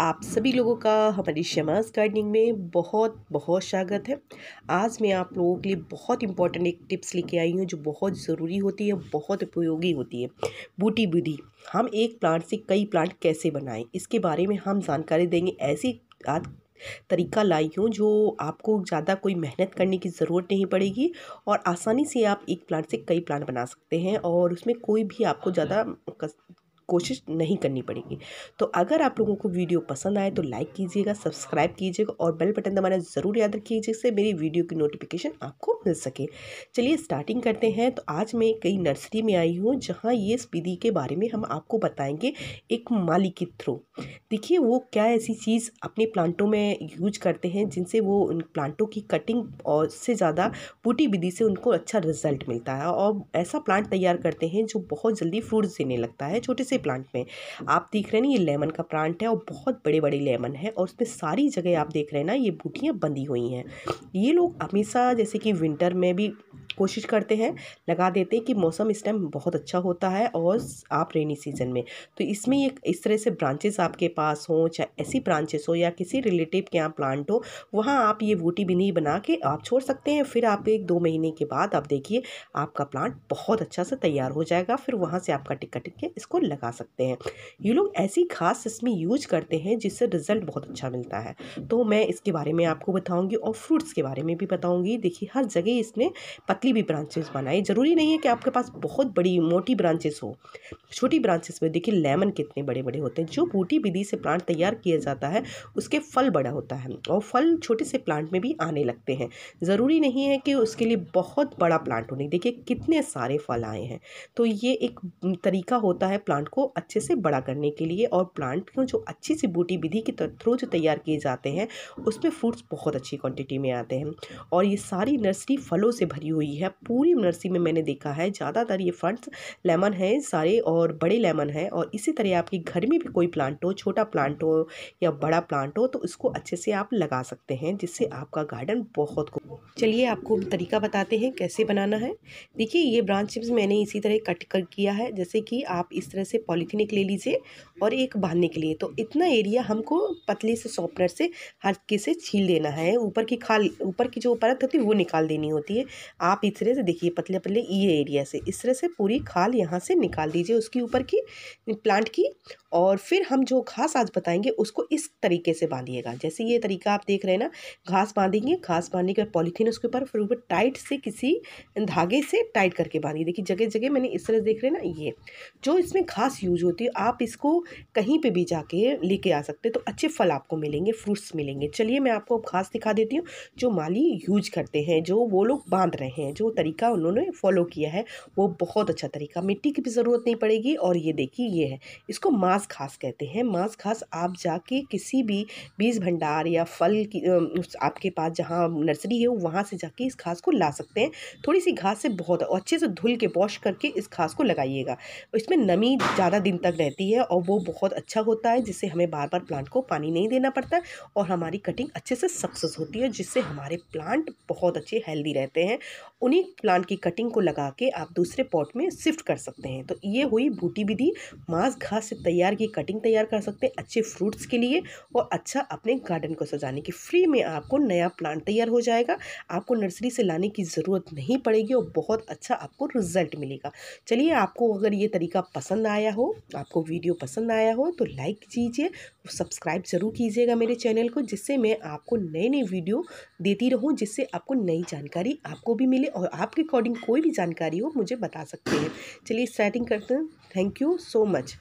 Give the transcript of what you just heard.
आप सभी लोगों का हमारी शमाज गार्डनिंग में बहुत बहुत स्वागत है आज मैं आप लोगों के लिए बहुत इंपॉर्टेंट एक टिप्स लेके आई हूँ जो बहुत ज़रूरी होती है बहुत उपयोगी होती है बूटी विधि हम एक प्लांट से कई प्लांट कैसे बनाएं इसके बारे में हम जानकारी देंगे ऐसी आज तरीका लाई हूँ जो आपको ज़्यादा कोई मेहनत करने की ज़रूरत नहीं पड़ेगी और आसानी से आप एक प्लांट से कई प्लांट बना सकते हैं और उसमें कोई भी आपको ज़्यादा कोशिश नहीं करनी पड़ेगी तो अगर आप लोगों को वीडियो पसंद आए तो लाइक कीजिएगा सब्सक्राइब कीजिएगा और बेल बटन दबाना ज़रूर याद रखिए जिससे मेरी वीडियो की नोटिफिकेशन आपको मिल सके चलिए स्टार्टिंग करते हैं तो आज मैं कई नर्सरी में आई हूँ जहाँ ये स्पीदी के बारे में हम आपको बताएंगे एक माली के थ्रू देखिए वो क्या ऐसी चीज़ अपने प्लांटों में यूज करते हैं जिनसे वो उन प्लांटों की कटिंग और से ज़्यादा बूटी विधि से उनको अच्छा रिजल्ट मिलता है और ऐसा प्लांट तैयार करते हैं जो बहुत जल्दी फ्रूट्स देने लगता है छोटे से प्लांट में आप देख रहे हैं ना ये लेमन का प्लांट है और बहुत बड़े बड़े लेमन है और उसमें सारी जगह आप देख रहे हैं ना ये बूटियाँ बंधी हुई हैं ये लोग हमेशा जैसे कि विंटर में भी कोशिश करते हैं लगा देते हैं कि मौसम इस टाइम बहुत अच्छा होता है और आप रेनी सीज़न में तो इसमें ये इस तरह से ब्रांचेस आपके पास हों चाहे ऐसी ब्रांचेस हो या किसी रिलेटिव के यहाँ प्लांट हो वहाँ आप ये बूटी नहीं बना के आप छोड़ सकते हैं फिर आप एक दो महीने के बाद आप देखिए आपका प्लांट बहुत अच्छा से तैयार हो जाएगा फिर वहाँ से आपका टिक के इसको लगा सकते हैं ये लोग ऐसी खास इसमें यूज करते हैं जिससे रिजल्ट बहुत अच्छा मिलता है तो मैं इसके बारे में आपको बताऊँगी और फ्रूट्स के बारे में भी बताऊँगी देखिए हर जगह इसने पतली भी ब्रांचेस बनाए ज़रूरी नहीं है कि आपके पास बहुत बड़ी मोटी ब्रांचेस हो छोटी ब्रांचेस में देखिए लेमन कितने बड़े बड़े होते हैं जो बूटी विधि से प्लांट तैयार किया जाता है उसके फल बड़ा होता है और फल छोटे से प्लांट में भी आने लगते हैं ज़रूरी नहीं है कि उसके लिए बहुत बड़ा प्लांट होने देखिए कितने सारे फल आए हैं तो ये एक तरीका होता है प्लांट को अच्छे से बड़ा करने के लिए और प्लांट को जो अच्छी सी बूटी विधि के थ्रू जो तैयार किए जाते हैं उसमें फ्रूट्स बहुत अच्छी क्वान्टिटी में आते हैं और ये सारी नर्सरी फलों से भरी हुई हुई है पूरी नर्सरी में मैंने देखा है ज़्यादातर ये फंड्स लेमन हैं सारे और बड़े लेमन हैं और इसी तरह आपके घर में भी कोई प्लांट हो छोटा प्लांट हो या बड़ा प्लांट हो तो उसको अच्छे से आप लगा सकते हैं जिससे आपका गार्डन बहुत चलिए आपको तरीका बताते हैं कैसे बनाना है देखिए ये ब्रांच मैंने इसी तरह कट कर किया है जैसे कि आप इस तरह से पॉलीथीन ले लीजिए और एक बांधने के लिए तो इतना एरिया हमको पतली से सॉफ्टनर से हल्के से छील देना है ऊपर की खाल ऊपर की जो परत होती है वो निकाल देनी होती है आप आप इस तरह से देखिए पतले पतले ये एरिया से इस तरह से पूरी खाल यहाँ से निकाल दीजिए उसके ऊपर की प्लांट की और फिर हम जो घास आज बताएंगे उसको इस तरीके से बांधिएगा जैसे ये तरीका आप देख रहे हैं ना घास बांधेंगे घास बांधने के बाद पॉलीथीन उसके ऊपर फिर ऊपर टाइट से किसी धागे से टाइट करके बांधिए देखिए जगह जगह मैंने इस तरह देख रहे हैं ना ये जो इसमें घास यूज होती है आप इसको कहीं पर भी जाके लेके आ सकते तो अच्छे फल आपको मिलेंगे फ्रूट्स मिलेंगे चलिए मैं आपको घास दिखा देती हूँ जो माली यूज करते हैं जो वो लोग बांध रहे हैं जो तरीका उन्होंने फॉलो किया है वो बहुत अच्छा तरीका मिट्टी की भी ज़रूरत नहीं पड़ेगी और ये देखिए ये है इसको मास मांस खास कहते हैं मांस खास आप जाके किसी भी बीज भंडार या फल की आपके पास जहाँ नर्सरी है वहाँ से जाके इस घास को ला सकते हैं थोड़ी सी घास से बहुत अच्छे से धुल के वॉश करके इस घास को लगाइएगा इसमें नमी ज़्यादा दिन तक रहती है और वो बहुत अच्छा होता है जिससे हमें बार बार प्लांट को पानी नहीं देना पड़ता और हमारी कटिंग अच्छे से सक्सेस होती है जिससे हमारे प्लांट बहुत अच्छे हेल्दी रहते हैं उन्हीं प्लांट की कटिंग को लगा के आप दूसरे पॉट में शिफ्ट कर सकते हैं तो ये हुई बूटी विधि मांस घास से तैयार प्रकार की कटिंग तैयार कर सकते हैं अच्छे फ्रूट्स के लिए और अच्छा अपने गार्डन को सजाने की फ्री में आपको नया प्लांट तैयार हो जाएगा आपको नर्सरी से लाने की ज़रूरत नहीं पड़ेगी और बहुत अच्छा आपको रिजल्ट मिलेगा चलिए आपको अगर ये तरीका पसंद आया हो आपको वीडियो पसंद आया हो तो लाइक कीजिए सब्सक्राइब ज़रूर कीजिएगा मेरे चैनल को जिससे मैं आपको नए नए वीडियो देती रहूँ जिससे आपको नई जानकारी आपको भी मिले और आपके अकॉर्डिंग कोई भी जानकारी हो मुझे बता सकते हैं चलिए स्टार्टिंग करते हैं थैंक यू सो मच